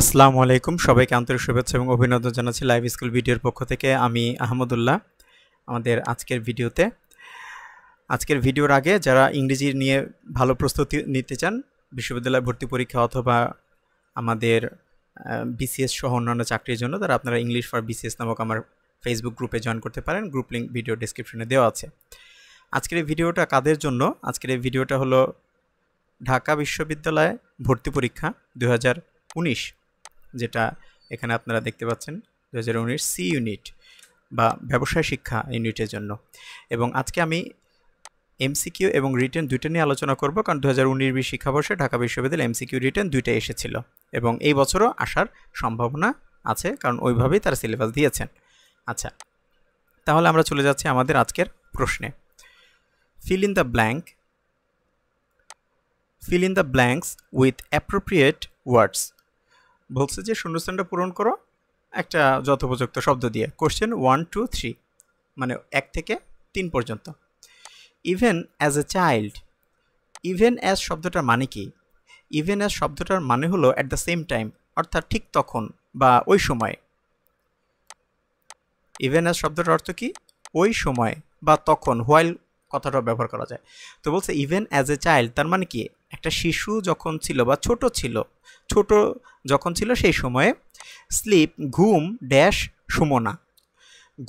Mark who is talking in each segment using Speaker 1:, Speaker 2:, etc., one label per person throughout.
Speaker 1: আসসালামু আলাইকুম সবাইকে আন্তরিক শুভেচ্ছা এবং অভিনন্দন জানাচ্ছি লাইভ স্কুল ভিডিওর পক্ষ থেকে আমি আহমদুল্লাহ আমাদের আজকের ভিডিওতে আজকের ভিডিওর আগে যারা ইংরেজি নিয়ে ভালো প্রস্তুতি নিতে চান বিশ্ববিদ্যালয় ভর্তি পরীক্ষা অথবা আমাদের বিসিএস সহ অন্যান্য চাকরির জন্য তারা আপনারা ইংলিশ ফর বিসিএস নামক আমার ফেসবুক গ্রুপে জয়েন করতে পারেন গ্রুপ লিঙ্ক ভিডিও ডিসক্রিপশনে দেওয়া আছে আজকের এই ভিডিওটা কাদের জন্য আজকের এই ভিডিওটা হলো ঢাকা বিশ্ববিদ্যালয়ে ভর্তি পরীক্ষা দু যেটা এখানে আপনারা দেখতে পাচ্ছেন দু সি ইউনিট বা ব্যবসায় শিক্ষা ইউনিটের জন্য এবং আজকে আমি এমসিকিউ এবং রিটেন দুইটা নিয়ে আলোচনা করব কারণ দু হাজার উনিশ বিশ শিক্ষাবর্ষে ঢাকা বিশ্ববিদ্যালয় এমসিকিউ রিটেন দুইটাই এসেছিল এবং এই বছরও আসার সম্ভাবনা আছে কারণ ওইভাবেই তারা সিলেবাস দিয়েছেন আচ্ছা তাহলে আমরা চলে যাচ্ছি আমাদের আজকের প্রশ্নে fill in the blank fill in the blanks with appropriate words বলছে যে শূন্যস্থানটা পূরণ করো একটা যথোপযুক্ত শব্দ দিয়ে কোশ্চেন ওয়ান টু থ্রি মানে এক থেকে তিন পর্যন্ত even as a child even as শব্দটার মানে কি ইভেন অ্যাজ শব্দটার মানে হলো অ্যাট দ্য সেম টাইম অর্থাৎ ঠিক তখন বা ওই সময় ইভেন অ্যাজ শব্দটার অর্থ কি ওই সময় বা তখন হোয়াইল কথাটা ব্যবহার করা যায় তো বলছে ইভেন অ্যাজ এ চাইল্ড তার মানে কি একটা শিশু যখন ছিল বা ছোট ছিল ছোট যখন ছিল সেই সময়ে স্লিপ ঘুম ড্যাশ সুমনা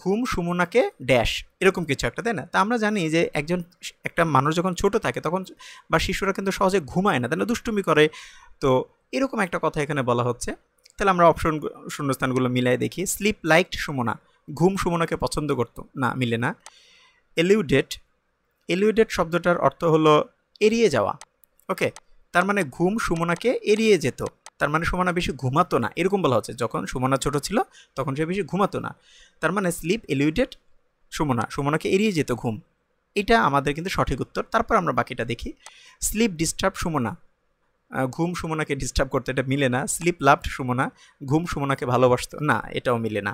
Speaker 1: ঘুম সুমনাকে ড্যাশ এরকম কিছু একটা তাই না তা আমরা জানি যে একজন একটা মানুষ যখন ছোট থাকে তখন বা শিশুরা কিন্তু সহজে ঘুমায় না তাহলে দুষ্টুমি করে তো এরকম একটা কথা এখানে বলা হচ্ছে তাহলে আমরা অপশন শূন্যস্থানগুলো মিলাই দেখি স্লিপ লাইকড সুমনা ঘুম সুমনাকে পছন্দ করতো না মিলে না এলিউডেট এলিউডেট শব্দটার অর্থ হলো এড়িয়ে যাওয়া ওকে তার মানে ঘুম সুমনাকে এড়িয়ে যেত তার মানে সুমনা বেশি ঘুমাতো না এরকম বলা হচ্ছে যখন সুমনা ছোট ছিল তখন সে বেশি ঘুমাতো না তার মানে স্লিপ এলিউটেড সুমনা সুমনাকে এড়িয়ে যেত ঘুম এটা আমাদের কিন্তু সঠিক উত্তর তারপর আমরা বাকিটা দেখি স্লিপ ডিস্টার্ব সুমনা ঘুম সুমনাকে ডিস্টার্ব করতে এটা মিলে না স্লিপ লাভড সুমনা ঘুম সুমনাকে ভালোবাসত না এটাও মিলে না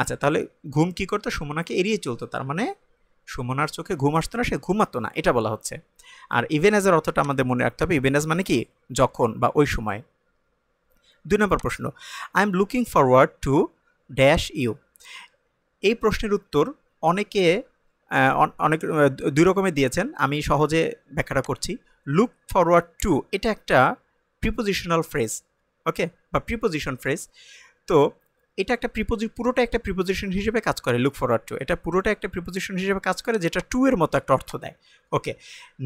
Speaker 1: আচ্ছা তাহলে ঘুম কি করতো সুমনাকে এড়িয়ে চলতো তার মানে সুমনার চোখে ঘুম আসতো না সে ঘুমাতো না এটা বলা হচ্ছে আর ইভেনেজের অর্থটা আমাদের মনে রাখতে হবে ইভেনেজ মানে কি যখন বা ওই সময় দুই নম্বর প্রশ্ন I am looking forward to dash you এই প্রশ্নের উত্তর অনেকে অনেক দুই রকমের দিয়েছেন আমি সহজে ব্যাখ্যাটা করছি লুক ফরওয়ার্ড টু এটা একটা প্রিপোজিশনাল ফ্রেজ ওকে বা প্রিপোজিশন ফ্রেজ তো এটা একটা প্রিপোজি পুরোটা একটা প্রিপোজিশন হিসেবে কাজ করে লুক ফরওয়ার্ড টু এটা পুরোটা একটা প্রিপোজিশন হিসেবে কাজ করে যেটা টু এর মতো একটা অর্থ দেয় ওকে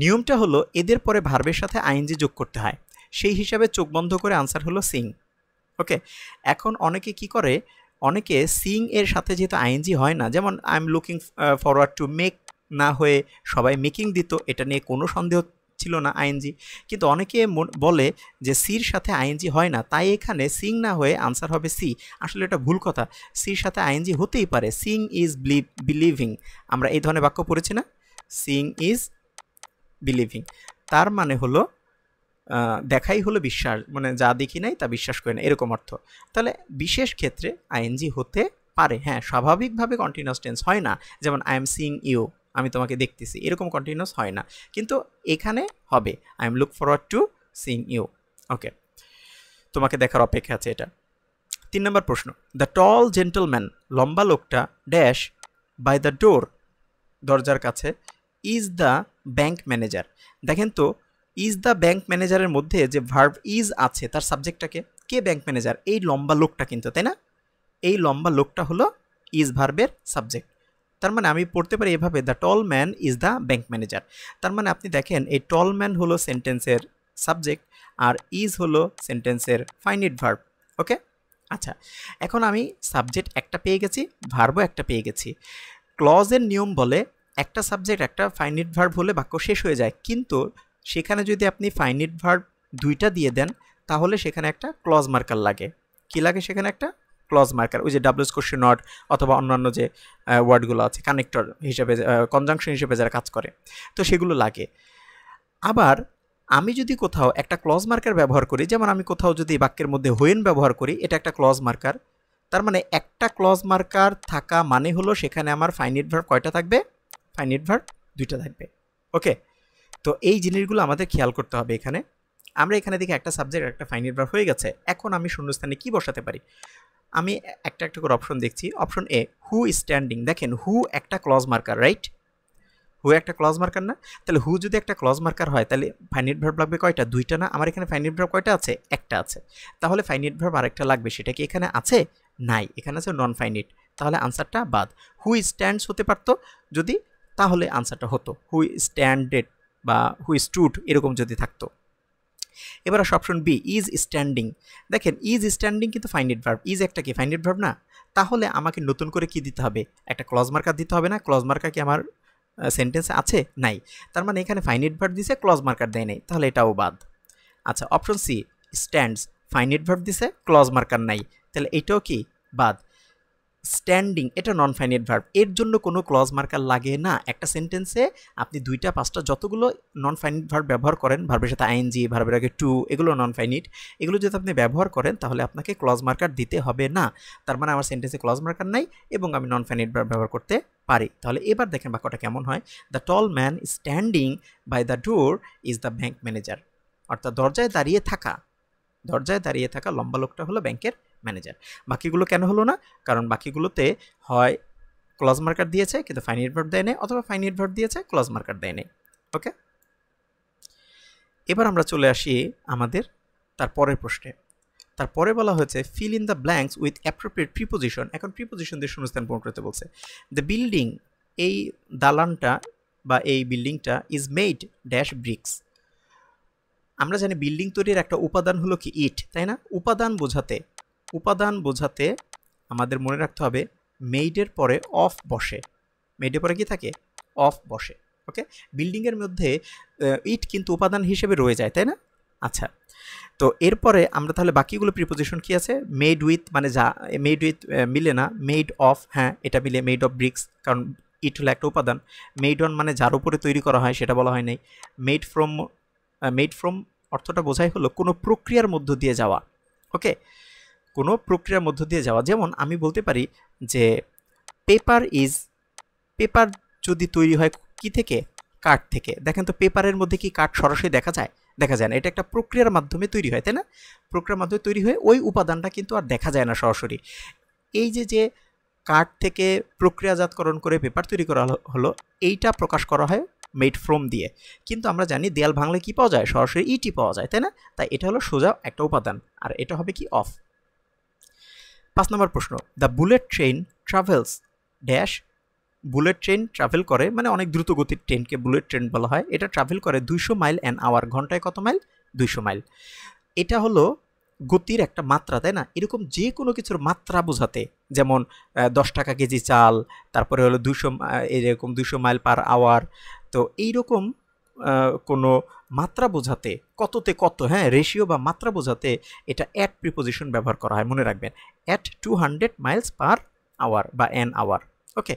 Speaker 1: নিয়মটা হলো এদের পরে ভার্বের সাথে আইএনজি যোগ করতে হয় সেই হিসাবে চোখ বন্ধ করে আনসার হলো সিং ওকে এখন অনেকে কি করে অনেকে সিং এর সাথে যেহেতু আইএনজি হয় না যেমন I am looking forward to make না হয়ে সবাই মেকিং দিত এটা নিয়ে কোনো সন্দেহ ছিল না আইএনজি কিন্তু অনেকে বলে যে সির সাথে আইএনজি হয় না তাই এখানে সিং না হয়ে আনসার হবে সি আসলে এটা ভুল কথা সির সাথে আইএনজি হতেই পারে সিং ইজ বিলিভিং আমরা এই ধরনের বাক্য পড়েছি না সিং ইজ বিলিভিং তার মানে হলো দেখাই হলো বিশ্বাস মানে যা দেখি নাই তা বিশ্বাস করে না এরকম অর্থ তাহলে বিশেষ ক্ষেত্রে আইএনজি হতে পারে হ্যাঁ স্বাভাবিকভাবে কন্টিনিউস টেন্স হয় না যেমন আই এম সিং ইউ আমি তোমাকে দেখতেছি এরকম কন্টিনিউস হয় না কিন্তু এখানে হবে I am look forward to seeing you okay তোমাকে দেখার অপেক্ষা আছে এটা তিন নম্বর প্রশ্ন দ্য টল জেন্টলম্যান লম্বা লোকটা ড্যাশ বাই দ্য ডোর দরজার কাছে ইজ দ্য ব্যাঙ্ক ম্যানেজার দেখেন তো ইজ দ্য ব্যাঙ্ক ম্যানেজারের মধ্যে যে ভার্ব ইজ আছে তার সাবজেক্টটাকে কে ব্যাংক ম্যানেজার এই লম্বা লোকটা কিন্তু তাই না এই লম্বা লোকটা হলো ইজ ভার্বের সাবজেক্ট তার মানে আমি পড়তে পারি এভাবে the tall man is the bank manager তার মানে আপনি দেখেন এই টল ম্যান হলো সেন্টেন্সের সাবজেক্ট আর ইজ হলো সেন্টেন্সের ফাইনিট ভার্ব ওকে আচ্ছা এখন আমি সাবজেক্ট একটা পেয়ে গেছি ভার্বও একটা পেয়ে গেছি ক্লজের নিয়ম বলে একটা সাবজেক্ট একটা ফাইনিট ভার্ব হলে বাক্য শেষ হয়ে যায় কিন্তু সেখানে যদি আপনি ফাইনিট ভার্ব দুইটা দিয়ে দেন তাহলে সেখানে একটা ক্লজ মার্কার লাগে কী লাগে সেখানে একটা ক্লজ মার্কার ওই যে ডাব্লিউস কোশ্চেন নট অথবা অন্যান্য যে ওয়ার্ডগুলো আছে কানেক্টর হিসেবে কনজাংশন হিসেবে যারা কাজ করে তো সেগুলো লাগে আবার আমি যদি কোথাও একটা ক্লজ মার্কার ব্যবহার করি যেমন আমি কোথাও যদি বাক্যের মধ্যে হোয়েন ব্যবহার করি এটা একটা ক্লজ মার্কার তার মানে একটা ক্লজ মার্কার থাকা মানে হলো সেখানে আমার ফাইনিট ভার্ব কয়টা থাকবে ফাইনিট ভার্ব দুইটা থাকবে ওকে তো এই জিনিসগুলো আমাদের খেয়াল করতে হবে এখানে আমরা এখানে দেখি একটা সাবজেক্ট একটা ফাইনিট ভার্ব হয়ে গেছে এখন আমি শূন্যস্থানে কি বসাতে পারি আমি একটা একটা করে অপশন দেখছি অপশন এ হু স্ট্যান্ডিং দেখেন হু একটা ক্লজ মার্কার রাইট হু একটা ক্লজ মার্কার না তাহলে হু যদি একটা ক্লজ মার্কার হয় তাহলে ফাইনাইট ভার্ব লাগবে কয়টা দুইটা না আমার এখানে ফাইনাইট ভার্ব কয়টা আছে একটা আছে তাহলে ফাইনাইট ভার্ব আরেকটা লাগবে সেটা কি এখানে আছে নাই এখানে আছে নন ফাইনাইট তাহলে আনসারটা বাদ হু স্ট্যান্ডস হতে পারতো যদি তাহলে আনসারটা হতো হু স্ট্যান্ডেড বা হু স্টুড এরকম যদি থাকতো এবার আসো অপশন বি ইজ স্ট্যান্ডিং দেখেন ইজ স্ট্যান্ডিং কিন্তু ফাইন্ডেড ভার্ব ইজ একটা কি ফাইন্ডেড ভার্ব না তাহলে আমাকে নতুন করে কি দিতে হবে একটা ক্লজ মার্কার দিতে হবে না ক্লজ মার্কার কি আমার সেন্টেন্সে আছে নাই তার মানে এখানে ফাইনাইট ভার্ব দিছে ক্লজ মার্কার দেয় নাই তাহলে এটাও বাদ আচ্ছা option C stands finite verb দিছে ক্লজ মার্কার নাই তাহলে এটাও কি বাদ স্ট্যান্ডিং এটা নন ফাইনাইট ভার্ব এর জন্য কোনো ক্লজ মার্কার লাগে না একটা সেন্টেন্সে আপনি দুইটা পাঁচটা যতগুলো নন ফাইনাইট ভার্ব ব্যবহার করেন ভার্বের সাথে আইএনজি ভার্বের আগে টু এগুলো নন ফাইনাইট এগুলো যদি আপনি ব্যবহার করেন তাহলে আপনাকে ক্লজ মার্কার দিতে হবে না তার মানে আমার সেন্টেন্সে ক্লজ মার্কার নাই এবং আমি নন ফাইনাইট ভার্ব ব্যবহার করতে পারি তাহলে এবার দেখেন বাক্যটা কেমন হয় the tall man standing by the door is the bank manager অর্থাৎ দরজায় দাঁড়িয়ে থাকা দরজায় দাঁড়িয়ে থাকা লম্বা লোকটা হলো ব্যাংকের ম্যানেজার বাকিগুলো কেন হলো না কারণ বাকিগুলোতে হয় ক্লজ মার্কার দিয়েছে কিন্তু ফাইন এডভার্ট দেয় নেই অথবা ফাইন এডভার্ট দিয়েছে ক্লজ মার্কার দেয় নেই ওকে এবার আমরা চলে আসি আমাদের তার পরের প্রশ্নে তারপরে বলা হয়েছে fill in the blanks with appropriate preposition এখন প্রিপোজিশন দিয়ে শূন্যস্থান পূরণ করতে বলছে দ্য বিল্ডিং এই দালানটা বা এই বিল্ডিংটা ইজ মেড ড্যাশ ব্রিক্স আমরা জানি বিল্ডিং তৈরির একটা উপাদান হলো কি ইট তাই না উপাদান বোঝাতে উপাদান বোঝাতে আমাদের মনে রাখতে হবে মেইডের পরে অফ বসে মেইডের পরে কি থাকে অফ বসে ওকে বিল্ডিংয়ের মধ্যে ইট কিন্তু উপাদান হিসেবে রয়ে যায় তাই না আচ্ছা তো এরপরে আমরা তাহলে বাকিগুলো প্রিপোজিশন কি আছে মেড উইথ মানে যা মেড উইথ মিলে না মেড অফ হ্যাঁ এটা মিলে মেড অফ ব্রিক্স কারণ ইট হলো একটা উপাদান মেড অন মানে যার উপরে তৈরি করা হয় সেটা বলা হয় নাই মেড ফ্রম মেড ফ্রম অর্থটা বোঝাই হলো কোনো প্রক্রিয়ার মধ্য দিয়ে যাওয়া ওকে কোনো প্রক্রিয়ার মধ্য দিয়ে যাওয়া যেমন আমি বলতে পারি যে পেপার ইজ পেপার যদি তৈরি হয় কি থেকে কাঠ থেকে দেখেন তো পেপারের মধ্যে কি কাঠ সরাসরি দেখা যায় দেখা যায় না এটা একটা প্রক্রিয়ার মাধ্যমে তৈরি হয় তাই না প্রক্রিয়ার মাধ্যমে তৈরি হয়ে ওই উপাদানটা কিন্তু আর দেখা যায় না সরাসরি এই যে যে কাঠ থেকে প্রক্রিয়াজাতকরণ করে পেপার তৈরি করা হলো এইটা প্রকাশ করা হয় মেড ফ্রোম দিয়ে কিন্তু আমরা জানি দেয়াল ভাঙলে কি পাওয়া যায় সরাসরি ইটি পাওয়া যায় তাই না তাই এটা হলো সোজা একটা উপাদান আর এটা হবে কি অফ পাঁচ নম্বর প্রশ্ন the bullet train travels dash bullet train travel করে মানে অনেক দ্রুত গতির ট্রেনকে বুলেট ট্রেন বলা হয় এটা ট্রাভেল করে দুইশো মাইল অ্যান আওয়ার ঘন্টায় কত মাইল দুইশো মাইল এটা হলো গতির একটা মাত্রা তাই না এরকম যে কোনো কিছুর মাত্রা বোঝাতে যেমন দশ টাকা কেজি চাল তারপরে হলো দুশো এরকম দুশো মাইল পার আওয়ার তো এইরকম কোনো মাত্রা বোঝাতে কততে কত হ্যাঁ রেশিও বা মাত্রা বোঝাতে এটা অ্যাট প্রিপোজিশন ব্যবহার করা হয় মনে রাখবেন at two hundred miles per hour বা অ্যান আওয়ার ওকে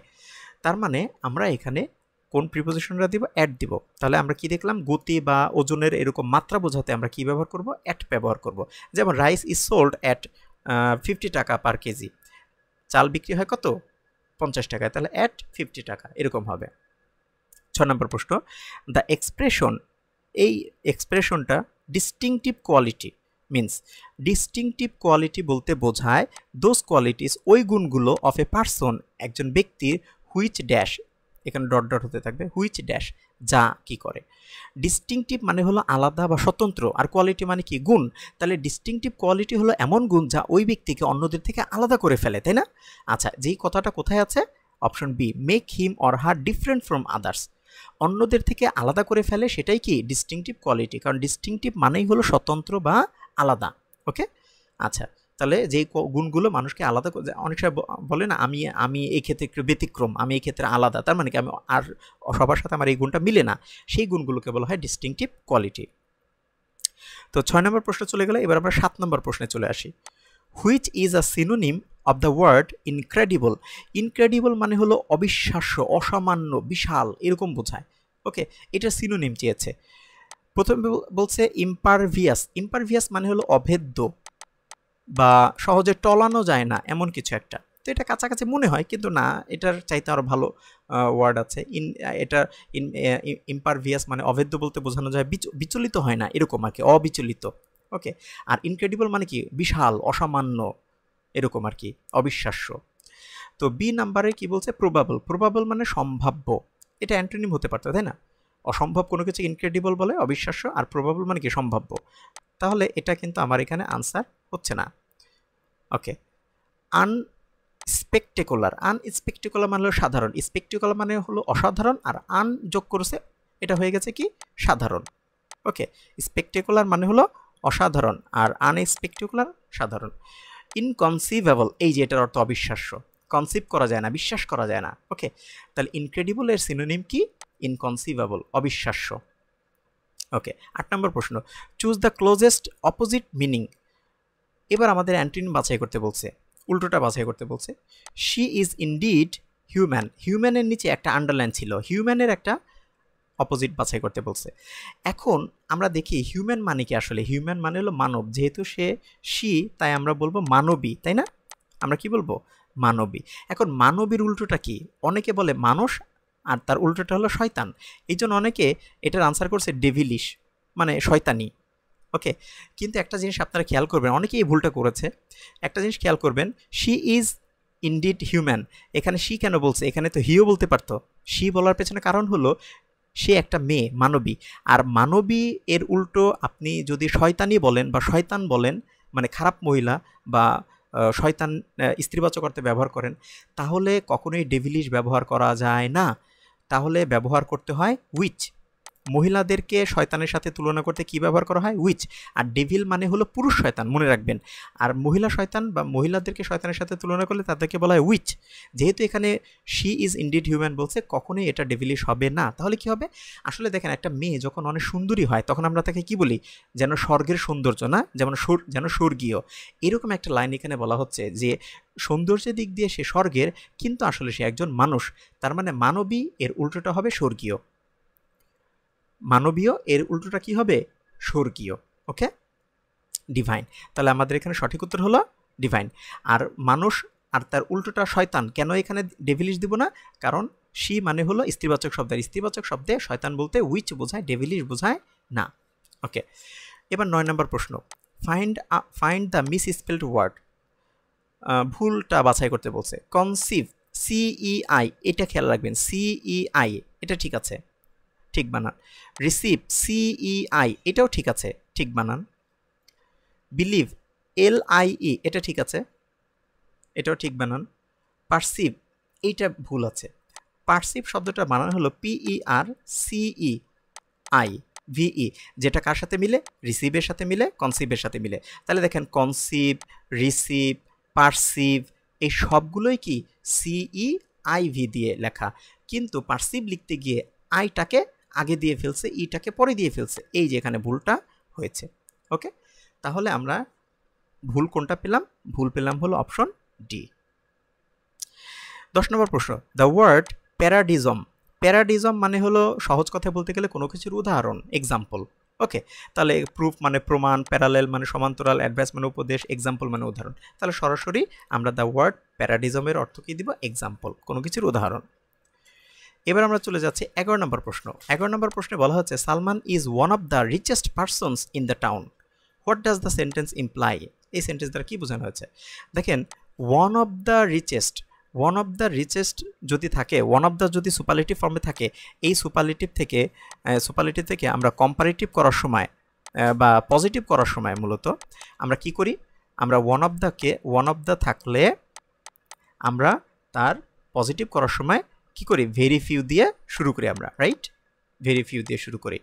Speaker 1: তার মানে আমরা এখানে কোন প্রিপোজিশনটা দিব অ্যাট দিব তাহলে আমরা কি দেখলাম গতি বা ওজনের এরকম মাত্রা বোঝাতে আমরা কি ব্যবহার করব অ্যাট ব্যবহার করব যেমন rice is sold at fifty taka per KG চাল বিক্রি হয় কত পঞ্চাশ টাকায় তাহলে অ্যাট ফিফটি টাকা এরকম হবে ছ নম্বর প্রশ্ন দ্য এক্সপ্রেশন এই এক্সপ্রেশনটা distinctive quality means distinctive quality বলতে বোঝায় দোজ কোয়ালিটিস ওই গুণগুলো অফ এ পার্সন একজন ব্যক্তির হুইচ ড্যাশ এখানে ডট ডট হতে থাকবে হুইচ ড্যাশ যা কি করে ডিস্টিংটিভ মানে হলো আলাদা বা স্বতন্ত্র আর কোয়ালিটি মানে কি গুণ তাহলে ডিস্টিংটিভ কোয়ালিটি হলো এমন গুণ যা ওই ব্যক্তিকে অন্যদের থেকে আলাদা করে ফেলে তাই না আচ্ছা যেই কথাটা কোথায় আছে option B make him or her different from others অন্যদের থেকে আলাদা করে ফেলে সেটাই কি ডিস্টিংটিভ কোয়ালিটি কারণ ডিস্টিংটিভ মানেই হলো স্বতন্ত্র বা আলাদা ওকে আচ্ছা তাহলে যেই গুণগুলো মানুষকে আলাদা অনেক সময় বলে না আমি আমি এই ক্ষেত্রে একটু ব্যতিক্রম আমি এই ক্ষেত্রে আলাদা তার মানে কি আমি আর সবার সাথে আমার এই গুণটা মিলে না সেই গুণগুলোকে বলা হয় ডিস্টিংটিভ কোয়ালিটি তো ছয় নম্বর প্রশ্ন চলে গেলে এবার আমরা সাত নম্বর প্রশ্নে চলে আসি which is a synonym of the word incredible incredible মানে হলো অবিশ্বাস্য অসামান্য বিশাল এরকম বোঝায় ওকে এটা সিনোনিম চেয়েছে প্রথমে বলছে ইম্পারভিয়াস ইম্পারভিয়াস মানে হলো অভেদ্য বা সহজে টলানো যায় না এমন কিছু একটা তো এটা কাছাকাছি মনে হয় কিন্তু না এটার চাইতে আরও ভালো ওয়ার্ড আছে ইন এটা ইন ইম্পারভিয়াস মানে অভেদ্য বলতে বোঝানো যায় বিচলিত হয় না এরকম আর কি অবিচলিত ওকে আর ইনক্রেডিবল মানে কি বিশাল অসামান্য এরকম আর কি অবিশ্বাস্য তো বি নাম্বারে কি বলছে প্রবাবল প্রবাবল মানে সম্ভাব্য এটা অ্যান্টোনিম হতে পারতো তাই না অসম্ভব কোনো কিছু ইনক্রেডিবল বলে অবিশ্বাস্য আর প্রবাবল মানে কি সম্ভাব্য তাহলে এটা কিন্তু আমার এখানে আনসার হচ্ছে না ওকে আন স্পেকটেকুলার আনস্পেকটেকুলার মানে হলো সাধারণ স্পেকটেকুলার মানে হলো অসাধারণ আর আন যোগ করেছে এটা হয়ে গেছে কি সাধারণ ওকে স্পেকটেকুলার মানে হলো অসাধারণ আর আনস্পেকটেকুলার সাধারণ ইনকনসিভেবল এই যে এটার অর্থ অবিশ্বাস্য কনসিভ করা যায় না বিশ্বাস করা যায় না ওকে তাহলে ইনক্রেডিবলের সিনোনিম কি ইনকনসিভাবল অবিশ্বাস্য ওকে আট নম্বর প্রশ্ন choose the closest opposite meaning এবার আমাদের অ্যান্টিন বাছাই করতে বলছে উল্টোটা বাছাই করতে বলছে শি ইজ ইনডিড হিউম্যান হিউম্যানের নিচে একটা আন্ডারলাইন ছিল হিউম্যানের একটা অপোজিট বাছাই করতে বলছে এখন আমরা দেখি হিউম্যান মানে কি আসলে হিউম্যান মানে হলো মানব যেহেতু সে শি তাই আমরা বলবো মানবী তাই না আমরা কি বলবো মানবী এখন মানবীর উল্টোটা কি অনেকে বলে মানুষ আর তার উল্টোটা হলো শয়তান এই জন্য অনেকে এটার আনসার করছে ডেভিলিশ মানে শয়তানি ওকে কিন্তু একটা জিনিস আপনারা খেয়াল করবেন অনেকেই এই ভুলটা করেছে একটা জিনিস খেয়াল করবেন শি ইজ ইনডিড হিউম্যান এখানে শি কেন বলছে এখানে তো হিও বলতে পারতো শি বলার পেছনে কারণ হলো সে একটা মেয়ে মানবী আর মানবী এর উল্টো আপনি যদি শয়তানি বলেন বা শয়তান বলেন মানে খারাপ মহিলা বা শয়তান স্ত্রীবাচক অর্থে ব্যবহার করেন তাহলে কখনোই ডেভিলিশ ব্যবহার করা যায় না তাহলে ব্যবহার করতে হয় উইচ মহিলাদেরকে শয়তানের সাথে তুলনা করতে কি ব্যবহার করা হয় উইচ আর ডেভিল মানে হলো পুরুষ শয়তান মনে রাখবেন আর মহিলা শয়তান বা মহিলাদেরকে শয়তানের সাথে তুলনা করলে তাদেরকে বলা হয় উইচ যেহেতু এখানে শি ইজ ইন্ডিড হিউম্যান বলছে কখনোই এটা ডেভিলিশ হবে না তাহলে কি হবে আসলে দেখেন একটা মেয়ে যখন অনেক সুন্দরী হয় তখন আমরা তাকে কি বলি যেন স্বর্গের সৌন্দর্য না যেমন যেন স্বর্গীয় এরকম একটা লাইন এখানে বলা হচ্ছে যে সৌন্দর্যের দিক দিয়ে সে স্বর্গের কিন্তু আসলে সে একজন মানুষ তার মানে মানবী এর উল্টোটা হবে স্বর্গীয় মানবীয় এর উল্টোটা কি হবে স্বর্গীয় ওকে ডিভাইন তাহলে আমাদের এখানে সঠিক উত্তর হলো ডিভাইন আর মানুষ আর তার উল্টোটা শয়তান কেন এখানে ডেভিলিশ দিব না কারণ সি মানে হলো স্ত্রীবাচক শব্দ আর স্ত্রীবাচক শব্দে শয়তান বলতে উইচ বোঝায় ডেভিলিশ বোঝায় না ওকে এবার নয় নম্বর প্রশ্ন find find the misspelled word ভুলটা বাছাই করতে বলছে কনসিভ সিইআই e এটা খেয়াল রাখবেন সিইআই e এটা ঠিক আছে ঠিক বানান রিসিভ সিইআই e এটাও ঠিক আছে ঠিক বানান বিলিভ এল আই ই এটা ঠিক আছে এটাও ঠিক বানান পার্সিভ এইটা ভুল আছে পার্সিভ শব্দটা বানান হলো পিই আর সিই আই ভিই যেটা কার সাথে মিলে রিসিভের সাথে মিলে কনসিভের সাথে মিলে তাহলে দেখেন কনসিভ রিসিভ পার্সিভ এই সবগুলোই কি সিই ভি e দিয়ে লেখা কিন্তু পার্সিভ লিখতে গিয়ে আইটাকে আগে দিয়ে ফেলছে ইটাকে পরে দিয়ে ফেলছে এই যে এখানে ভুলটা হয়েছে ওকে তাহলে আমরা ভুল কোনটা পেলাম ভুল পেলাম হলো অপশন ডি দশ নম্বর প্রশ্ন দ্য ওয়ার্ড প্যারাডিজম প্যারাডিজম মানে হলো সহজ কথা বলতে গেলে কোনো কিছুর উদাহরণ এক্সাম্পল ওকে তাহলে প্রুফ মানে প্রমাণ প্যারালেল মানে সমান্তরাল অ্যাডভাইস মানে উপদেশ এক্সাম্পল মানে উদাহরণ তাহলে সরাসরি আমরা দ্য ওয়ার্ড প্যারাডিজমের অর্থ কী দিব এক্সাম্পল কোনো কিছুর উদাহরণ এবার আমরা চলে যাচ্ছি এগারো নম্বর প্রশ্ন এগারো নম্বর প্রশ্নে বলা হচ্ছে Salman is one of the richest persons in the town what does the sentence imply এই সেন্টেন্স দ্বারা কী বোঝানো হয়েছে দেখেন one of the richest one of the richest যদি থাকে ওয়ান অফ দ্য যদি সুপারলেটিভ ফর্মে থাকে এই সুপারলেটিভ থেকে সুপারলেটিভ থেকে আমরা কম্পারেটিভ করার সময় বা পজিটিভ করার সময় মূলত আমরা কি করি আমরা ওয়ান অফ দ্যকে ওয়ান অফ দ্য থাকলে আমরা তার পজিটিভ করার সময় কি করি ভেরি ফিউ দিয়ে শুরু করি আমরা রাইট ভেরি ফিউ দিয়ে শুরু করি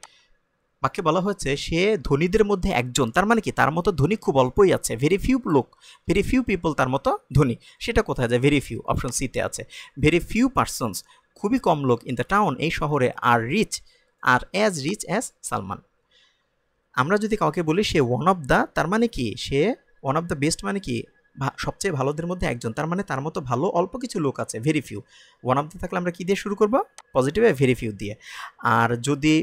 Speaker 1: বাক্যে বলা হয়েছে সে ধনীদের মধ্যে একজন তার মানে কি তার মতো ধনী খুব অল্পই আছে ভেরি ফিউ লোক ভেরি ফিউ পিপল তার মতো ধনী সেটা কোথায় যায় ভেরি ফিউ অপশন সিতে আছে ভেরি ফিউ পার্সনস খুবই কম লোক ইন দ্য টাউন এই শহরে are rich are as rich as Salman আমরা যদি কাউকে বলি সে ওয়ান অফ দ্য তার মানে কি সে ওয়ান অফ দ্য বেস্ট মানে কি সবচেয়ে ভালোদের মধ্যে একজন তার মানে তার মতো ভালো অল্প কিছু লোক আছে very few one of the থাকলে আমরা কী দিয়ে শুরু করবো পজিটিভ ভেরি ফিউ দিয়ে আর যদি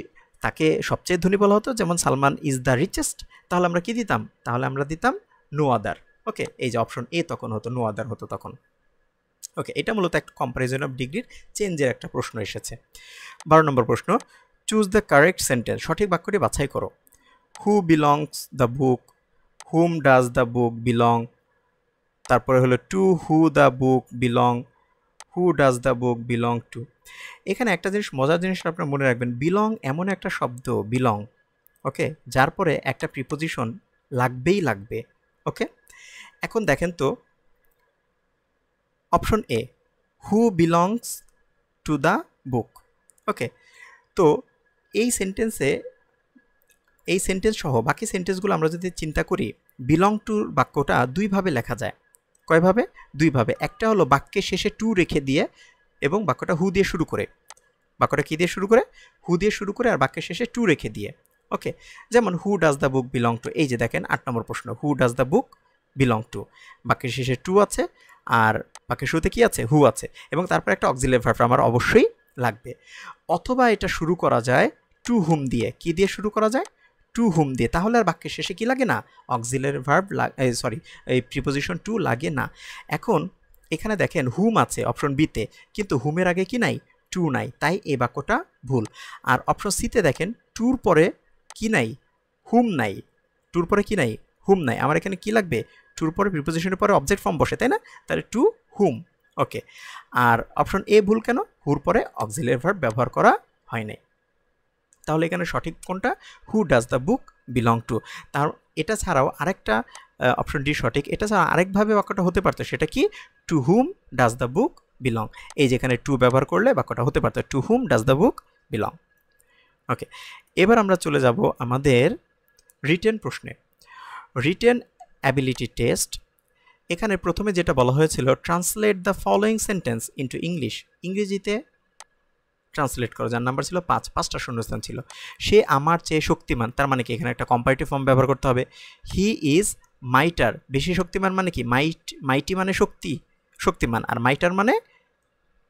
Speaker 1: তাকে সবচেয়ে ধনী বলা হতো যেমন সালমান ইজ দ্য রিচেস্ট তাহলে আমরা কি দিতাম তাহলে আমরা দিতাম নো আদার ওকে এই যে অপশন এ তখন হতো নো আদার হতো তখন ওকে এটা মূলত একটা কম্প্যারিজন অফ ডিগ্রির চেঞ্জের একটা প্রশ্ন এসেছে বারো নম্বর প্রশ্ন চুজ দ্য কারেক্ট সেন্টেন্স সঠিক বাক্যটি বাছাই করো who belongs the book whom does the book belong তারপরে হলো to who the book belong who does the book belong to এখানে একটা জিনিস মজার জিনিস আপনার মনে রাখবেন বিলং এমন একটা শব্দ বিলং ওকে যার পরে একটা প্রিপোজিশন লাগবেই লাগবে ওকে এখন দেখেন তো option A who belongs to the book okay তো এই সেন্টেন্সে এই সেন্টেন্স সহ বাকি সেন্টেন্সগুলো আমরা যদি চিন্তা করি বিলং টু বাক্যটা দুইভাবে লেখা যায় কয়ভাবে দুইভাবে একটা হলো বাক্যের শেষে টু রেখে দিয়ে এবং বাক্যটা হু দিয়ে শুরু করে বাক্যটা কী দিয়ে শুরু করে হু দিয়ে শুরু করে আর বাক্যের শেষে টু রেখে দিয়ে ওকে যেমন who does the book belong to এই যে দেখেন আট নম্বর প্রশ্ন who does the book belong to বাক্যের শেষে টু আছে আর বাক্যের শুরুতে কী আছে হু আছে এবং তারপর একটা অক্সিলের আমার অবশ্যই লাগবে অথবা এটা শুরু করা যায় টু হুম দিয়ে কী দিয়ে শুরু করা যায় টু হুম দিয়ে তাহলে আর বাক্যের শেষে কি লাগে না অক্সিলের ভার্ব সরি এই প্রিপোজিশন টু লাগে না এখন এখানে দেখেন হুম আছে অপশন বিতে কিন্তু হুমের আগে কি নাই টু নাই তাই এই বাক্যটা ভুল আর অপশন সিতে দেখেন টুর পরে কি নাই হুম নাই টুর পরে কি নাই হুম নাই আমার এখানে কি লাগবে টুর পরে প্রিপোজিশনের পরে অবজেক্ট ফর্ম বসে তাই না তাহলে two hmm okay R option A ভুল কেন হুর পরে অক্সিলের ভার্ব ব্যবহার করা হয় নাই তাহলে এখানে সঠিক কোনটা who does the book belong to তার এটা ছাড়াও আরেকটা অপশন ডি সঠিক এটা ছাড়া আরেকভাবে বাক্যটা হতে পারতো সেটা কি to whom does the book belong এই যেখানে টু ব্যবহার করলে বাক্যটা হতে পারতো to whom does the book belong okay এবার আমরা চলে যাব আমাদের রিটেন প্রশ্নে রিটেন অ্যাবিলিটি টেস্ট এখানে প্রথমে যেটা বলা হয়েছিল translate the following sentence into English ইংরেজিতে ট্রান্সলেট করো যার নাম্বার ছিল পাঁচ পাঁচটা শূন্যস্থান ছিল সে আমার চেয়ে শক্তিমান তার মানে কি এখানে একটা কম্পারেটিভ ফর্ম ব্যবহার করতে হবে হি ইজ মাইটার বেশি শক্তিমান মানে কি মাইট মাইটি মানে শক্তি শক্তিমান আর মাইটার মানে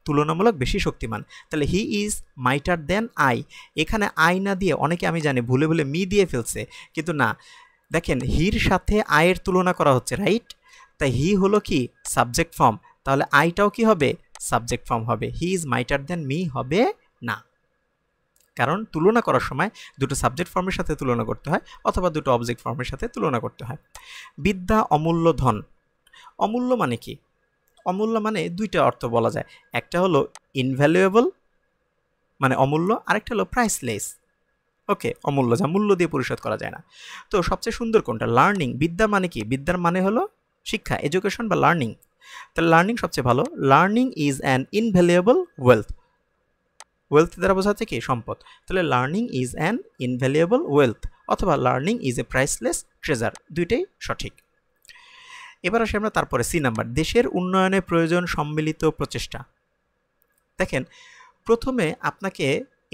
Speaker 1: তুলনামূলক বেশি শক্তিমান তাহলে he is mightier than I এখানে আই না দিয়ে অনেকে আমি জানি ভুলে ভুলে মি দিয়ে ফেলছে কিন্তু না দেখেন হির সাথে আয়ের তুলনা করা হচ্ছে রাইট তাই হি হলো কি সাবজেক্ট ফর্ম তাহলে আইটাও কি হবে সাবজেক্ট ফর্ম হবে he is mightier than me হবে না কারণ তুলনা করার সময় দুটো সাবজেক্ট ফর্মের সাথে তুলনা করতে হয় অথবা দুটো অবজেক্ট ফর্মের সাথে তুলনা করতে হয় বিদ্যা অমূল্য ধন অমূল্য মানে কি অমূল্য মানে দুইটা অর্থ বলা যায় একটা হলো ইনভ্যালুয়েবল মানে অমূল্য আরেকটা হলো প্রাইসলেস ওকে অমূল্য যা মূল্য দিয়ে পরিশোধ করা যায় না তো সবচেয়ে সুন্দর কোনটা লার্নিং বিদ্যা মানে কি বিদ্যার মানে হলো শিক্ষা এডুকেশন বা লার্নিং তাহলে লার্নিং সবচেয়ে ভালো learning is an invaluable wealth wealth দ্বারা বোঝাচ্ছে কি সম্পদ তাহলে learning is an invaluable wealth অথবা learning is a priceless treasure দুইটাই সঠিক এবার আসি আমরা তারপরে সি নাম্বার দেশের উন্নয়নে প্রয়োজন সম্মিলিত প্রচেষ্টা দেখেন প্রথমে আপনাকে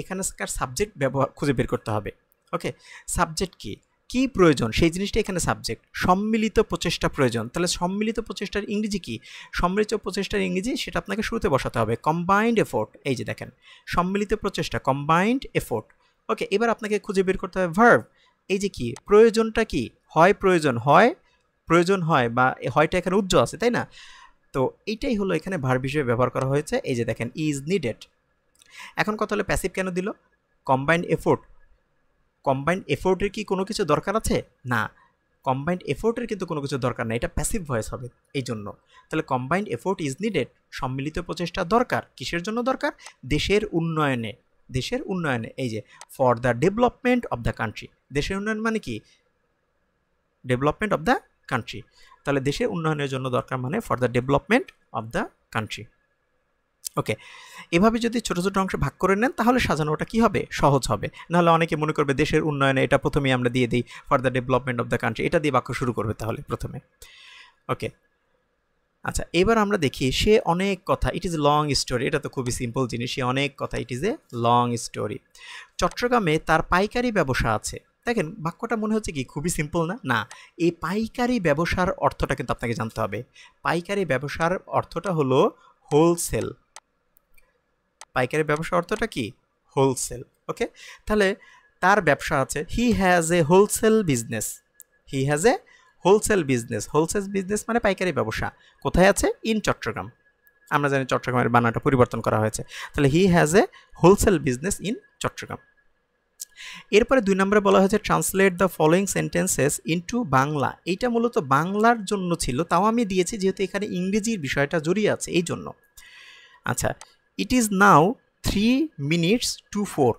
Speaker 1: এখানে সাবজেক্ট ব্যবহার খুঁজে বের করতে হবে ওকে সাবজেক্ট কী কি প্রয়োজন সেই জিনিসটা এখানে সাবজেক্ট সম্মিলিত প্রচেষ্টা প্রয়োজন তাহলে সম্মিলিত প্রচেষ্টার ইংরেজি কি সম্মিলিত প্রচেষ্টার ইংরেজি সেটা আপনাকে শুরুতে বসাতে হবে কম্বাইন্ড এফোর্ট এই যে দেখেন সম্মিলিত প্রচেষ্টা কম্বাইন্ড এফোর্ট ওকে এবার আপনাকে খুঁজে বের করতে হবে ভার্ভ এই যে কি প্রয়োজনটা কি হয় প্রয়োজন হয় প্রয়োজন হয় বা হয়টা এখানে উজ্জ্বল আছে তাই না তো এইটাই হলো এখানে ভার্ভ হিসেবে ব্যবহার করা হয়েছে এই যে দেখেন ইজ নিডেড এখন কথা হলো প্যাসিভ কেন দিল কম্বাইন্ড এফোর্ট কম্বাইন্ড এফোর্টের কি কোনো কিছু দরকার আছে না কম্বাইন্ড এফোর্টের কিন্তু কোনো কিছু দরকার নেই এটা প্যাসিভ ভয়েস হবে এই জন্য তাহলে কম্বাইন্ড এফোর্ট ইজ নিডেড সম্মিলিত প্রচেষ্টা দরকার কিসের জন্য দরকার দেশের উন্নয়নে দেশের উন্নয়নে এই যে for the development of the country দেশের উন্নয়ন মানে কি ডেভেলপমেন্ট অব দ্য কান্ট্রি তাহলে দেশের উন্নয়নের জন্য দরকার মানে for the development of the country okay এভাবে যদি ছোটো ছোটো অংশে ভাগ করে নেন তাহলে সাজানোটা কি হবে সহজ হবে নাহলে অনেকে মনে করবে দেশের উন্নয়নে এটা প্রথমেই আমরা দিয়ে দিই for the development of the country এটা দিয়ে বাক্য শুরু করবে তাহলে প্রথমে ওকে আচ্ছা এবার আমরা দেখি সে অনেক কথা ইট ইজ লং স্টোরি এটা তো খুবই সিম্পল জিনিস সে অনেক কথা it is a long story চট্টগ্রামে তার পাইকারি ব্যবসা আছে দেখেন বাক্যটা মনে হচ্ছে কি খুবই সিম্পল না না এই পাইকারি ব্যবসার অর্থটা কিন্তু আপনাকে জানতে হবে পাইকারি ব্যবসার অর্থটা হলো হোলসেল পাইকারি ব্যবসা অর্থটা কি হোলসেল ওকে তাহলে তার ব্যবসা আছে he has a wholesale business he has a wholesale business wholesale business মানে পাইকারি ব্যবসা কোথায় আছে ইন চট্টগ্রাম আমরা জানি চট্টগ্রামের বানাটা পরিবর্তন করা হয়েছে তাহলে he has a wholesale business in Chittagong এরপরে দুই নম্বরে বলা হয়েছে translate the following sentences into Bangla এইটা মূলত বাংলার জন্য ছিল তাও আমি দিয়েছি যেহেতু এখানে ইংরেজির বিষয়টা জড়িয়ে আছে এই জন্য আচ্ছা it is now three minutes to four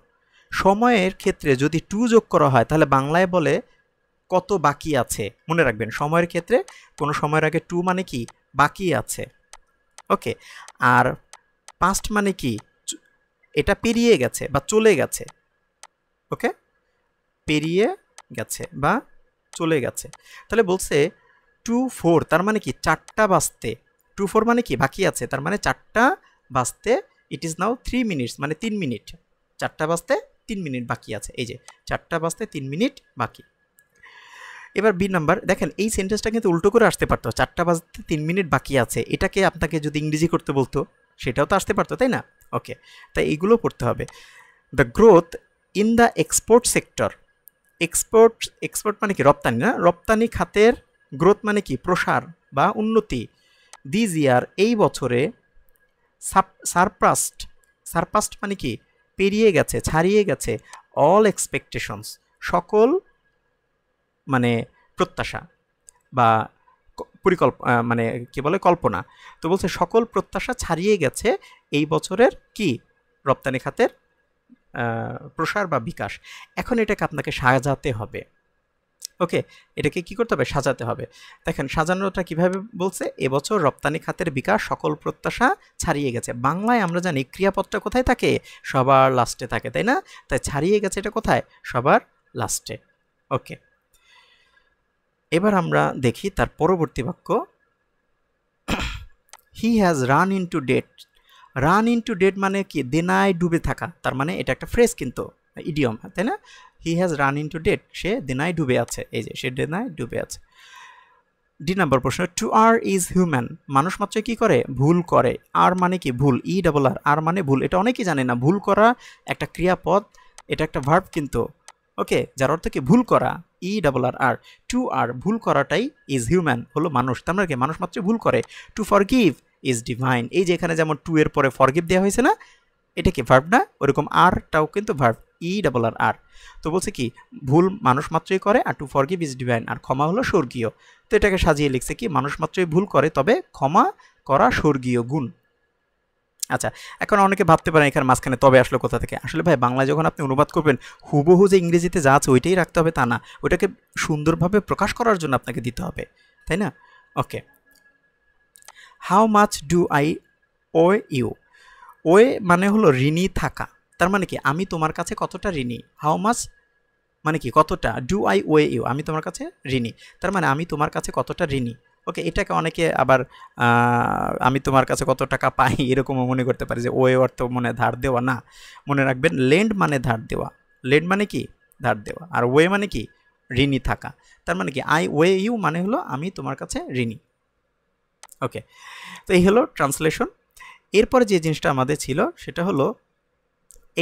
Speaker 1: সময়ের ক্ষেত্রে যদি টু যোগ করা হয় তাহলে বাংলায় বলে কত বাকি আছে মনে রাখবেন সময়ের ক্ষেত্রে কোনো সময়ের আগে টু মানে কি বাকি আছে ওকে আর পাস্ট মানে কি এটা পেরিয়ে গেছে বা চলে গেছে ওকে পেরিয়ে গেছে বা চলে গেছে তাহলে বলছে টু ফোর তার মানে কি চারটা বাজতে টু ফোর মানে কি বাকি আছে তার মানে চারটা বাজতে it is now three minutes মানে তিন মিনিট চারটা বাজতে তিন মিনিট বাকি আছে এই যে চারটা বাজতে তিন মিনিট বাকি এবার বি নাম্বার দেখেন এই সেন্টেন্সটা কিন্তু উল্টো করে আসতে পারতো চারটা বাজতে তিন মিনিট বাকি আছে এটাকে আপনাকে যদি ইংরেজি করতে বলতো সেটাও তো আসতে পারতো তাই না ওকে তাই এইগুলো পড়তে হবে the growth in the export sector export export মানে কি রপ্তানি না রপ্তানি খাতের গ্রোথ মানে কি প্রসার বা উন্নতি দিজ ইয়ার এই বছরে সারপ্রাস্ট সারপাস্ট মানে কি পেরিয়ে গেছে ছাড়িয়ে গেছে অল এক্সপেকটেশনস সকল মানে প্রত্যাশা বা পরিকল্প মানে কি বলে কল্পনা তো বলছে সকল প্রত্যাশা ছাড়িয়ে গেছে এই বছরের কি রপ্তানি খাতের প্রসার বা বিকাশ এখন এটাকে আপনাকে সাজাতে হবে ওকে এটাকে কি করতে হবে সাজাতে হবে দেখেন সাজানোটা কিভাবে বলছে এবছর রপ্তানি খাতের বিকাশ সকল প্রত্যাশা ছাড়িয়ে গেছে বাংলায় আমরা জানি ক্রিয়াপদটা কোথায় থাকে সবার লাস্টে থাকে তাই না তাই ছাড়িয়ে গেছে এটা কোথায় সবার লাস্টে ওকে এবার আমরা দেখি তার পরবর্তী বাক্য he has run into debt run into debt মানে কি দেনায় ডুবে থাকা তার মানে এটা একটা ফ্রেশ কিন্তু ইডিয়ম তাই না he has run into debt সে দেনায় ডুবে আছে এই যে সে দেনায় ডুবে আছে ডি নাম্বার প্রশ্ন টু আর ইজ হিউম্যান মানুষ মাত্র কি করে ভুল করে আর মানে কি ভুল ই ডাবল আর আর মানে ভুল এটা অনেকেই জানে না ভুল করা একটা ক্রিয়াপদ এটা একটা ভার্ব কিন্তু ওকে যার অর্থ কি ভুল করা ই ডাবল আর আর টু আর ভুল করাটাই ইজ হিউম্যান হলো মানুষ তার মানে কি মানুষ মাত্র ভুল করে to forgive is divine এই যে এখানে যেমন টু এর পরে ফরগিভ দেওয়া হয়েছে না এটা কি ভার্ব না ওরকম আরটাও কিন্তু ভার্ব ই ডাবল আর আর তো বলছে কি ভুল মানুষ মাত্রই করে আর টু গিভ ইজ ডিভাইন আর ক্ষমা হলো স্বর্গীয় তো এটাকে সাজিয়ে লিখছে কি মানুষ মাত্রই ভুল করে তবে ক্ষমা করা স্বর্গীয় গুণ আচ্ছা এখন অনেকে ভাবতে পারেন এখানে মাঝখানে তবে আসলো কোথা থেকে আসলে ভাই বাংলায় যখন আপনি অনুবাদ করবেন হুবহু যে ইংরেজিতে যা আছে ওইটাই রাখতে হবে তা না ওইটাকে সুন্দরভাবে প্রকাশ করার জন্য আপনাকে দিতে হবে তাই না okay how much do I owe you ওয়ে মানে হলো ঋণী থাকা তার মানে কি আমি তোমার কাছে কতটা ঋণী হাউ মাস মানে কি কতটা ডু আই ওয়ে ইউ আমি তোমার কাছে ঋণী তার মানে আমি তোমার কাছে কতটা ঋণী ওকে এটাকে অনেকে আবার আমি তোমার কাছে কত টাকা পাই এরকমও মনে করতে পারি যে ওয়ে অর্থ মনে ধার দেওয়া না মনে রাখবেন লেন্ড মানে ধার দেওয়া লেন্ড মানে কি ধার দেওয়া আর ওয়ে মানে কি ঋণী থাকা তার মানে কি আই ওয়ে ইউ মানে হলো আমি তোমার কাছে ঋণী ওকে তো এই হলো ট্রান্সলেশন এরপরে যে জিনিসটা আমাদের ছিল সেটা হলো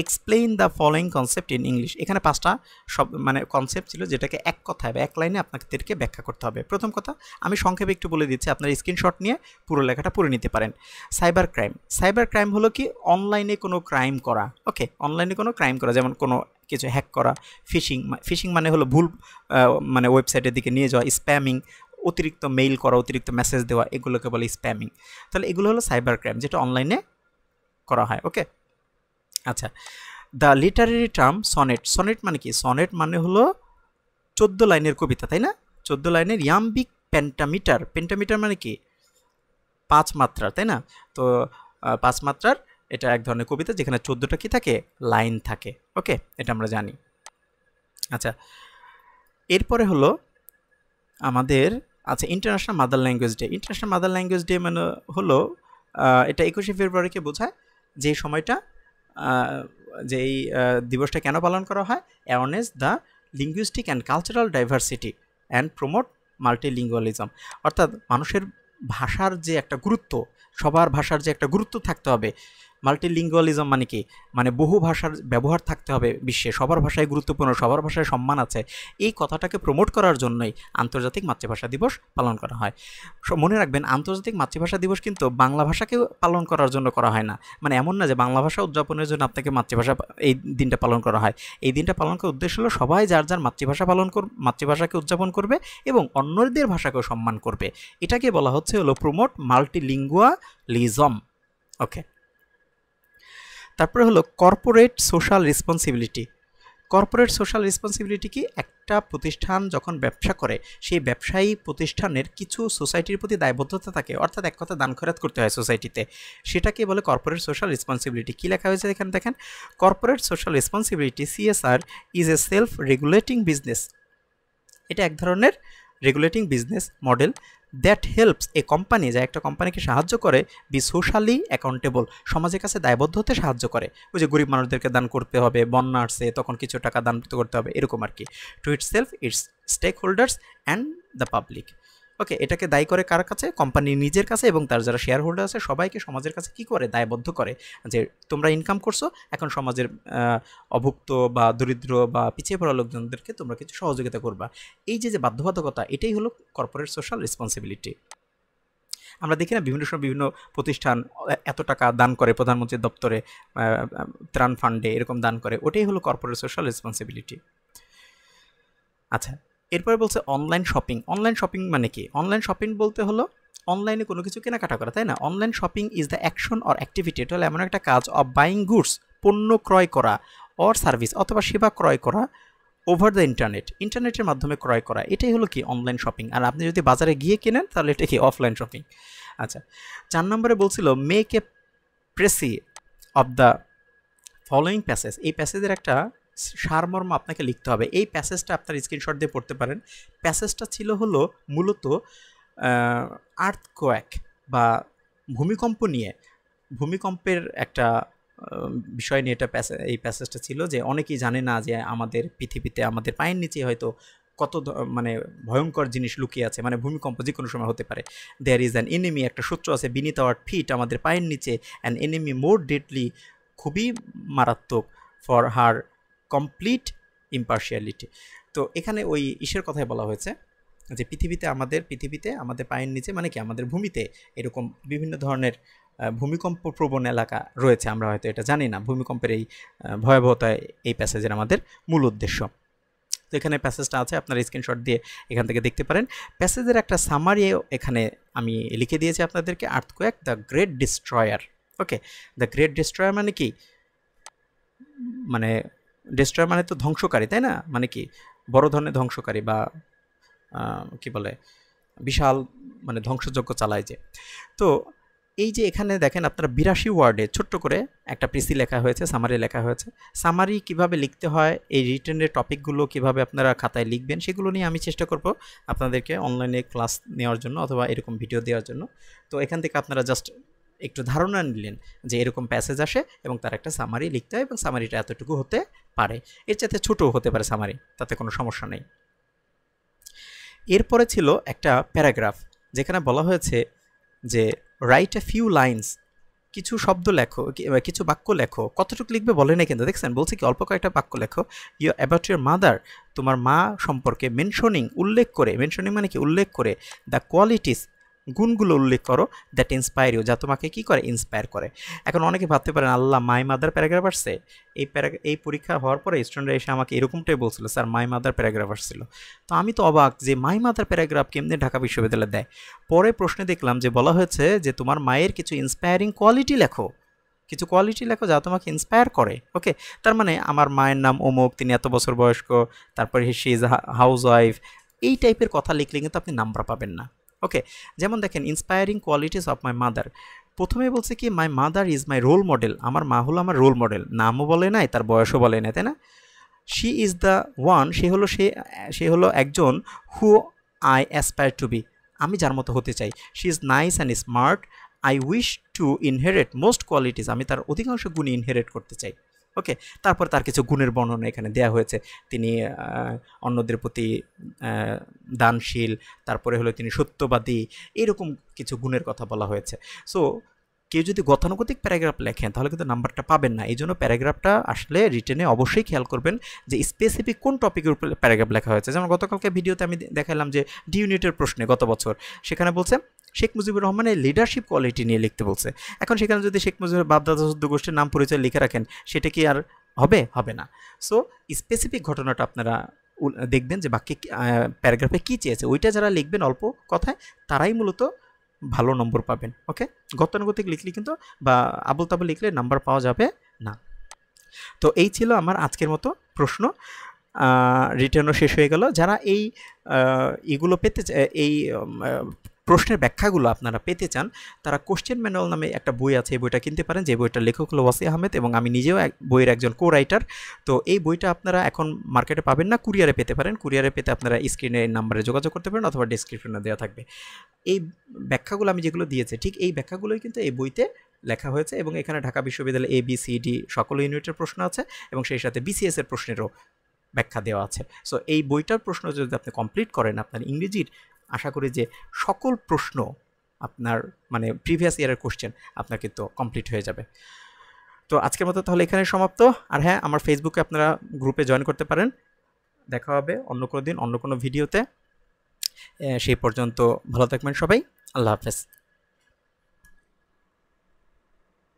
Speaker 1: explain the following concept in English এখানে পাঁচটা সব মানে কনসেপ্ট ছিল যেটাকে এক কথায় বা এক লাইনে আপনাদেরকে ব্যাখ্যা করতে হবে প্রথম কথা আমি সংক্ষেপে একটু বলে দিচ্ছি আপনার স্ক্রিনশট নিয়ে পুরো লেখাটা পড়ে নিতে পারেন সাইবার ক্রাইম সাইবার ক্রাইম হলো কি অনলাইনে কোনো ক্রাইম করা ওকে অনলাইনে কোনো ক্রাইম করা যেমন কোনো কিছু হ্যাক করা ফিশিং ফিশিং মানে হলো ভুল মানে ওয়েবসাইটের দিকে নিয়ে যাওয়া স্প্যামিং অতিরিক্ত মেইল করা অতিরিক্ত মেসেজ দেওয়া এগুলোকে বলে স্প্যামিং তাহলে এগুলো হলো সাইবার ক্রাইম যেটা অনলাইনে করা হয় ওকে আচ্ছা the literary term sonnet sonnet মানে কি সনেট মানে হলো চোদ্দো লাইনের কবিতা তাই না চোদ্দো লাইনের ইয়াম্বিক পেন্টামিটার পেন্টামিটার মানে কি পাঁচ মাত্রার তাই না তো পাঁচ মাত্রার এটা এক ধরনের কবিতা যেখানে চোদ্দোটা কি থাকে লাইন থাকে ওকে এটা আমরা জানি আচ্ছা এরপরে হলো আমাদের আচ্ছা international mother language day international mother language day মানে হলো এটা একুশে ফেব্রুয়ারিকে বোঝায় যে সময়টা যে এই দিবসটা কেন পালন করা হয় awareness the linguistic and cultural diversity and promote multilingualism অর্থাৎ মানুষের ভাষার যে একটা গুরুত্ব সবার ভাষার যে একটা গুরুত্ব থাকতে হবে মাল্টিলিঙ্গুয়ালিজম মানে কি মানে বহু ভাষার ব্যবহার থাকতে হবে বিশ্বে সবার ভাষায় গুরুত্বপূর্ণ সবার ভাষায় সম্মান আছে এই কথাটাকে প্রমোট করার জন্যই আন্তর্জাতিক মাতৃভাষা দিবস পালন করা হয় মনে রাখবেন আন্তর্জাতিক মাতৃভাষা দিবস কিন্তু বাংলা ভাষাকে পালন করার জন্য করা হয় না মানে এমন না যে বাংলা ভাষা উদযাপনের জন্য আপনাকে মাতৃভাষা এই দিনটা পালন করা হয় এই দিনটা পালন করার উদ্দেশ্য হলো সবাই যার যার মাতৃভাষা পালন কর মাতৃভাষাকে উদযাপন করবে এবং অন্যদের ভাষাকেও সম্মান করবে এটাকে বলা হচ্ছে হলো প্রমোট মাল্টিলিঙ্গুয়ালিজম ওকে তারপরে হলো corporate social responsibility corporate social responsibility কি একটা প্রতিষ্ঠান যখন ব্যবসা করে সেই ব্যবসায়ী প্রতিষ্ঠানের কিছু সোসাইটির প্রতি দায়বদ্ধতা থাকে অর্থাৎ এক কথা দান খরাত করতে হয় সোসাইটিতে সেটাকে বলে কর্পোরেট সোশ্যাল রেসপন্সিবিলিটি কী লেখা হয়েছে এখানে দেখেন corporate social responsibility CSR is a self regulating business এটা এক ধরনের regulating business model that helps a company যা একটা কোম্পানিকে সাহায্য করে বি সোশ্যালি অ্যাকাউন্টেবল সমাজের কাছে দায়বদ্ধ হতে সাহায্য করে ওই যে গরিব মানুষদেরকে দান করতে হবে বন্যা আসছে তখন কিছু টাকা দান করতে হবে এরকম আর কি to itself its stakeholders and the public okay এটাকে দায়ী করে কার কাছে কোম্পানি নিজের কাছে এবং তার যারা শেয়ার হোল্ডার আছে সবাইকে সমাজের কাছে কি করে দায়বদ্ধ করে যে তোমরা ইনকাম করছো এখন সমাজের অভুক্ত বা দরিদ্র বা পিছিয়ে পড়া লোকজনদেরকে তোমরা কিছু সহযোগিতা করবা এই যে যে বাধ্যবাধকতা এটাই হলো কর্পোরেট সোশ্যাল রেসপন্সিবিলিটি আমরা দেখি না বিভিন্ন সময় বিভিন্ন প্রতিষ্ঠান এত টাকা দান করে প্রধানমন্ত্রীর দপ্তরে ত্রাণ ফান্ডে এরকম দান করে ওটাই হলো কর্পোরেট সোশ্যাল রেসপন্সিবিলিটি আচ্ছা এরপরে বলছে অনলাইন শপিং অনলাইন শপিং মানে কি অনলাইন শপিং বলতে হলো অনলাইনে কোনো কিছু কেনাকাটা করা তাই না online shopping is the action or activity এটা হলো এমন একটা কাজ অফ বাইং গুডস পণ্য ক্রয় করা অর সার্ভিস অথবা সেবা ক্রয় করা ওভার দ্য ইন্টারনেট ইন্টারনেটের মাধ্যমে ক্রয় করা এটাই হলো কি অনলাইন শপিং আর আপনি যদি বাজারে গিয়ে কেনেন তাহলে এটা কি অফলাইন শপিং আচ্ছা চার নম্বরে বলছিল make a precis of the following passage এই প্যাসেজের একটা সারমর্ম আপনাকে লিখতে হবে এই প্যাসেজটা আপনার স্ক্রিনশট দিয়ে পড়তে পারেন প্যাসেজটা ছিল হলো মূলত আর্থ কোয়াক বা ভূমিকম্প নিয়ে ভূমিকম্পের একটা বিষয় নিয়ে এটা প্যাসে এই প্যাসেজটা ছিল যে অনেকেই জানে না যে আমাদের পৃথিবীতে আমাদের পায়ের নিচে হয়তো কত মানে ভয়ঙ্কর জিনিস লুকিয়ে আছে মানে ভূমিকম্প যে কোনো সময় হতে পারে দেয়ার ইজ অ্যান এনিমি একটা সূত্র আছে বিনিত আওয়ার ফিট আমাদের পায়ের নিচে অ্যান এনিমি মোর ডেডলি খুবই মারাত্মক ফর হার কমপ্লিট ইম্পার্শিয়ালিটি তো এখানে ওই ঈশ্বর কথাই বলা হয়েছে যে পৃথিবীতে আমাদের পৃথিবীতে আমাদের পায়ের নিচে মানে কি আমাদের ভূমিতে এরকম বিভিন্ন ধরনের ভূমিকম্প প্রবণ এলাকা রয়েছে আমরা হয়তো এটা জানি না ভূমিকম্পের এই ভয়াবহতা এই প্যাসেজের আমাদের মূল উদ্দেশ্য তো এখানে প্যাসেজটা আছে আপনারা স্ক্রিনশট দিয়ে এখান থেকে দেখতে পারেন প্যাসেজের একটা সামারি এখানে আমি লিখে দিয়েছি আপনাদেরকে earthquake the great destroyer okay the great destroyer মানে কি মানে ডেস্ট্রয় মানে তো ধ্বংসকারী তাই না মানে কি বড় ধরনের ধ্বংসকারী বা কি বলে বিশাল মানে ধ্বংসযোগ্য চালায় যে তো এই যে এখানে দেখেন আপনারা বিরাশি ওয়ার্ডে ছোট্ট করে একটা পিসি লেখা হয়েছে সামারি লেখা হয়েছে সামারি কিভাবে লিখতে হয় এই রিটেনের টপিকগুলো কিভাবে আপনারা খাতায় লিখবেন সেগুলো নিয়ে আমি চেষ্টা করব আপনাদেরকে অনলাইনে ক্লাস নেওয়ার জন্য অথবা এরকম ভিডিও দেওয়ার জন্য তো এখান থেকে আপনারা জাস্ট একটু ধারণা নিলেন যে এরকম প্যাসেজ আসে এবং তার একটা সামারি লিখতে হয় এবং সামারিটা এতটুকু হতে পারে এর চাইতে ছোটও হতে পারে সামারি তাতে কোনো সমস্যা নেই এরপরে ছিল একটা প্যারাগ্রাফ যেখানে বলা হয়েছে যে রাইট এ ফিউ লাইন্স কিছু শব্দ লেখো কিছু বাক্য লেখো কতটুকু লিখবে বলে না কিন্তু দেখছেন বলছে কি অল্প কয়েকটা বাক্য লেখো ইউ অ্যাবাউট ইউর মাদার তোমার মা সম্পর্কে মেনশনিং উল্লেখ করে মেনশনিং মানে কি উল্লেখ করে দ্য কোয়ালিটিস গুণগুলো উল্লেখ করো দ্যাট ইন্সপায়ার ইউ যা তোমাকে কি করে ইন্সপায়ার করে এখন অনেকে ভাবতে পারেন আল্লাহ মাই মাদার প্যারাগ্রাফ আসছে এই প্যারা এই পরীক্ষা হওয়ার পরে স্টুডেন্টরা এসে আমাকে এরকমটাই বলছিল স্যার মাই মাদার প্যারাগ্রাফ আসছিল তো আমি তো অবাক যে মাই মাদার প্যারাগ্রাফ কেমনি ঢাকা বিশ্ববিদ্যালয়ে দেয় পরে প্রশ্নে দেখলাম যে বলা হয়েছে যে তোমার মায়ের কিছু ইন্সপায়ারিং কোয়ালিটি লেখো কিছু কোয়ালিটি লেখো যা তোমাকে ইন্সপায়ার করে ওকে তার মানে আমার মায়ের নাম অমুক তিনি এত বছর বয়স্ক তারপরে সি ইজ হাউস ওয়াইফ এই টাইপের কথা লিখলে কিন্তু আপনি নাম্বার পাবেন না ওকে যেমন দেখেন inspiring qualities of my mother প্রথমে বলছে কি my mother is my role model আমার মা হলো আমার রোল মডেল নামও বলে নাই তার বয়সও বলে নাই তাই না শি ইজ দ্য ওয়ান সে হলো সে সে হলো একজন who I aspire to be আমি যার মতো হতে চাই she is nice and smart I wish to inherit most qualities আমি তার অধিকাংশ গুণ ইনহেরিট করতে চাই ওকে তারপর তার কিছু গুণের বর্ণনা এখানে দেয়া হয়েছে তিনি অন্যদের প্রতি দানশীল তারপরে হলো তিনি সত্যবাদী এরকম কিছু গুণের কথা বলা হয়েছে সো কেউ যদি গতানুগতিক প্যারাগ্রাফ লেখেন তাহলে কিন্তু নাম্বারটা পাবেন না এই জন্য প্যারাগ্রাফটা আসলে রিটেনে অবশ্যই খেয়াল করবেন যে স্পেসিফিক কোন টপিকের উপরে প্যারাগ্রাফ লেখা হয়েছে যেমন গতকালকে ভিডিওতে আমি দেখালাম যে ডি ইউনিটের প্রশ্নে গত বছর সেখানে বলছে শেখ মুজিবুর রহমানের লিডারশিপ কোয়ালিটি নিয়ে লিখতে বলছে এখন সেখানে যদি শেখ মুজিবুর বাপদাদা সদ্য গোষ্ঠীর নাম পরিচয় লিখে রাখেন সেটা কি আর হবে হবে না সো স্পেসিফিক ঘটনাটা আপনারা দেখবেন যে বাক্যে প্যারাগ্রাফে কী চেয়েছে ওইটা যারা লিখবেন অল্প কথায় তারাই মূলত ভালো নম্বর পাবেন ওকে গতানুগতিক লিখলে কিন্তু বা আবল তাবল লিখলে নাম্বার পাওয়া যাবে না তো এই ছিল আমার আজকের মতো প্রশ্ন রিটার্নও শেষ হয়ে গেল যারা এই এগুলো পেতে এই প্রশ্নের ব্যাখ্যাগুলো আপনারা পেতে চান তারা কোশ্চেন ম্যানুয়াল নামে একটা বই আছে এই বইটা কিনতে পারেন যে বইটার লেখক হলো ওয়াসি আহমেদ এবং আমি নিজেও এক বইয়ের একজন কো রাইটার তো এই বইটা আপনারা এখন মার্কেটে পাবেন না কুরিয়ারে পেতে পারেন কুরিয়ারে পেতে আপনারা স্ক্রিনে এই নাম্বারে যোগাযোগ করতে পারেন অথবা ডিসক্রিপশনে দেওয়া থাকবে এই ব্যাখ্যাগুলো আমি যেগুলো দিয়েছি ঠিক এই ব্যাখ্যাগুলোই কিন্তু এই বইতে লেখা হয়েছে এবং এখানে ঢাকা বিশ্ববিদ্যালয় এ বি সি ডি সকল ইউনিটের প্রশ্ন আছে এবং সেই সাথে বিসিএস এর প্রশ্নেরও ব্যাখ্যা দেওয়া আছে সো এই বইটার প্রশ্ন যদি আপনি কমপ্লিট করেন আপনার ইংরেজির আশা করি যে সকল প্রশ্ন আপনার মানে প্রিভিয়াস ইয়ারের কোশ্চেন আপনার কিন্তু কমপ্লিট হয়ে যাবে তো আজকের মতো তাহলে এখানে সমাপ্ত আর হ্যাঁ আমার ফেসবুকে আপনারা গ্রুপে জয়েন করতে পারেন দেখা হবে অন্য কোনো দিন অন্য কোনো ভিডিওতে সেই পর্যন্ত ভালো থাকবেন সবাই আল্লাহ হাফেজ